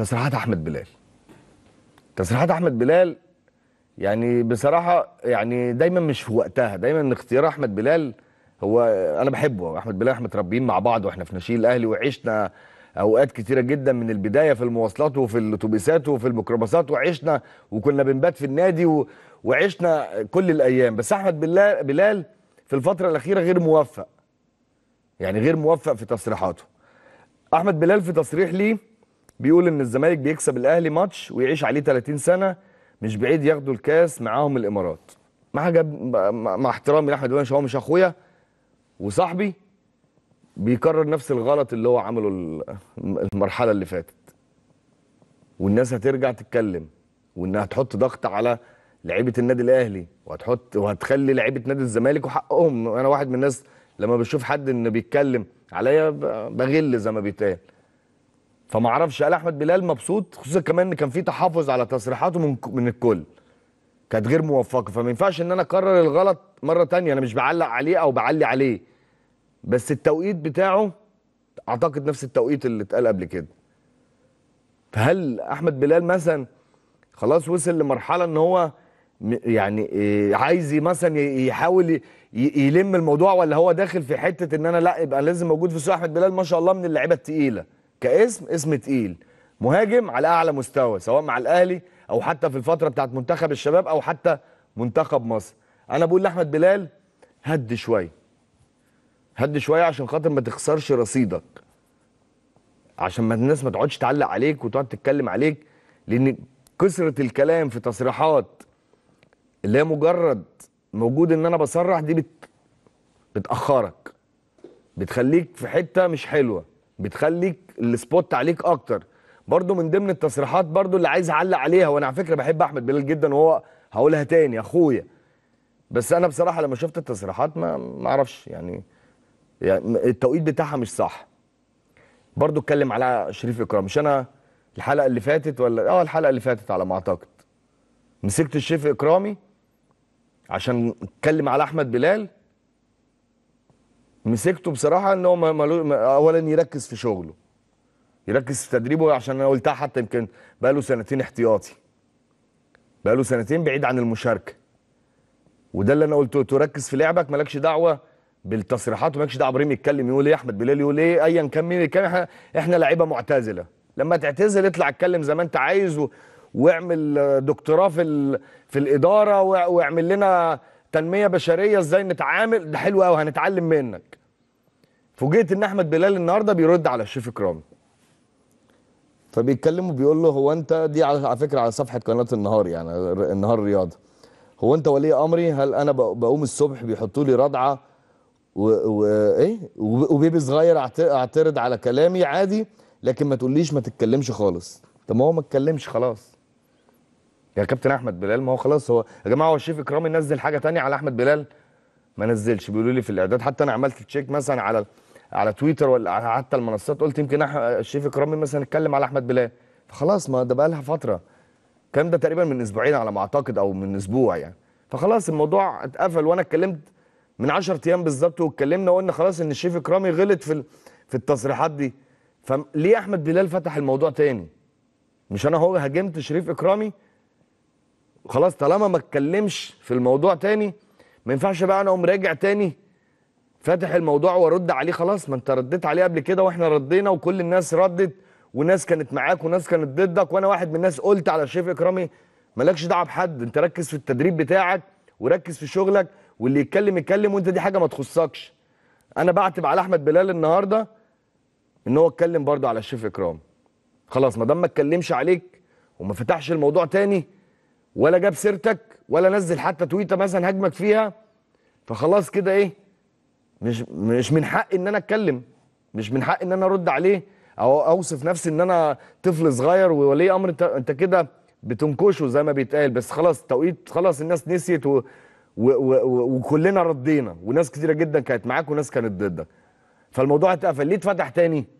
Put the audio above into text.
تصريحات احمد بلال تصريحات احمد بلال يعني بصراحه يعني دايما مش في وقتها دايما اختيار احمد بلال هو انا بحبه احمد بلال احنا متربيين مع بعض واحنا في ناشئين الاهلي وعشنا اوقات كتيره جدا من البدايه في المواصلات وفي الاتوبيسات وفي الميكروباصات وعشنا وكنا بنبات في النادي و... وعشنا كل الايام بس احمد بلال بلال في الفتره الاخيره غير موفق يعني غير موفق في تصريحاته احمد بلال في تصريح ليه بيقول ان الزمالك بيكسب الاهلي ماتش ويعيش عليه 30 سنه مش بعيد ياخدوا الكاس معاهم الامارات مع حاجه مع احترامي لاحمد ولانش هو مش اخويا وصاحبي بيكرر نفس الغلط اللي هو عمله المرحله اللي فاتت والناس هترجع تتكلم وانها هتحط ضغط على لعيبه النادي الاهلي وهتحط وهتخلي لعيبه نادي الزمالك وحقهم انا واحد من الناس لما بشوف حد انه بيتكلم عليا بغل زي ما بيتقال فما اعرفش قال احمد بلال مبسوط خصوصا كمان ان كان في تحفظ على تصريحاته من من الكل كانت غير موفقه فما ينفعش ان انا اكرر الغلط مره تانية انا مش بعلق عليه او بعلي عليه بس التوقيت بتاعه اعتقد نفس التوقيت اللي اتقال قبل كده فهل احمد بلال مثلا خلاص وصل لمرحله ان هو يعني آه، عايز مثلا يحاول يلم الموضوع ولا هو داخل في حته ان انا لا يبقى لازم موجود في سوق احمد بلال ما شاء الله من اللعيبه الثقيله كاسم اسم تقيل مهاجم على اعلى مستوى سواء مع الاهلي او حتى في الفتره بتاعت منتخب الشباب او حتى منتخب مصر انا بقول لاحمد بلال هد شويه هد شويه عشان خاطر ما تخسرش رصيدك عشان ما الناس ما تقعدش تعلق عليك وتقعد تتكلم عليك لان كثره الكلام في تصريحات اللي هي مجرد موجود ان انا بصرح دي بت... بتاخرك بتخليك في حته مش حلوه بتخليك السبوت عليك اكتر برضو من ضمن التصريحات برضو اللي عايز اعلق عليها وانا على فكره بحب احمد بلال جدا وهو هقولها تاني اخويا بس انا بصراحه لما شفت التصريحات ما ما اعرفش يعني, يعني التوقيت بتاعها مش صح برضو اتكلم على شريف اكرام مش انا الحلقه اللي فاتت ولا اه الحلقه اللي فاتت على ما اعتقد مسكت الشريف اكرامي عشان اتكلم على احمد بلال مسكته بصراحه ان هو ملو... اولا يركز في شغله يركز في تدريبه عشان انا قلتها حتى يمكن بقى له سنتين احتياطي بقى له سنتين بعيد عن المشاركه وده اللي انا قلته تركز في لعبك مالكش دعوه بالتصريحات ومالكش دعوه ابراهيم يتكلم يقول ايه احمد بلال يقول ايه ايا كان مين كان احنا, احنا لعيبه معتزله لما تعتزل اطلع اتكلم زي ما انت عايز واعمل دكتوراه في ال... في الاداره واعمل لنا تنميه بشريه ازاي نتعامل ده حلو قوي هنتعلم منك فوجئت ان احمد بلال النهارده بيرد على الشيف اكرامي فبيتكلم وبيقول له هو انت دي على فكره على صفحه قناه النهار يعني النهار الرياضه هو انت ولي امري هل انا بقوم الصبح بيحطوا لي رضعه وايه وبيبي صغير اعترض على كلامي عادي لكن ما تقوليش ما تتكلمش خالص طب ما هو ما اتكلمش خلاص يا كابتن احمد بلال ما هو خلاص هو يا جماعه هو الشيف اكرامي نزل حاجه ثانيه على احمد بلال ما نزلش بيقولوا لي في الاعداد حتى انا عملت تشيك مثلا على على تويتر ولا حتى المنصات قلت يمكن الشيف اكرامي مثلا اتكلم على احمد بلال فخلاص ما ده بقى لها فتره الكلام ده تقريبا من اسبوعين على ما اعتقد او من اسبوع يعني فخلاص الموضوع اتقفل وانا اتكلمت من 10 ايام بالظبط واتكلمنا وقلنا خلاص ان الشيف اكرامي غلط في في التصريحات دي فليه احمد بلال فتح الموضوع تاني مش انا هو هاجمت شريف اكرامي خلاص طالما ما اتكلمش في الموضوع تاني ما ينفعش بقى انا اقوم راجع تاني فاتح الموضوع وارد عليه خلاص ما انت رديت عليه قبل كده واحنا ردينا وكل الناس ردت وناس كانت معاك وناس كانت ضدك وانا واحد من الناس قلت على الشيف اكرامي مالكش دعوه بحد انت ركز في التدريب بتاعك وركز في شغلك واللي يتكلم يتكلم وانت دي حاجه ما تخصكش انا بعتب على احمد بلال النهارده ان هو اتكلم برضه على الشيف اكرامي خلاص ما دام ما اتكلمش عليك وما فتحش الموضوع تاني ولا جاب سيرتك ولا نزل حتى تويته مثلا هاجمك فيها فخلاص كده ايه مش مش من حق ان انا اتكلم مش من حق ان انا ارد عليه او اوصف نفسي ان انا طفل صغير وولي امر انت كده بتنكشه زي ما بيتقال بس خلاص توقيت خلاص الناس نسيت و و و وكلنا ردينا وناس كتيره جدا كانت معاك وناس كانت ضدك فالموضوع اتقفل ليه اتفتح تاني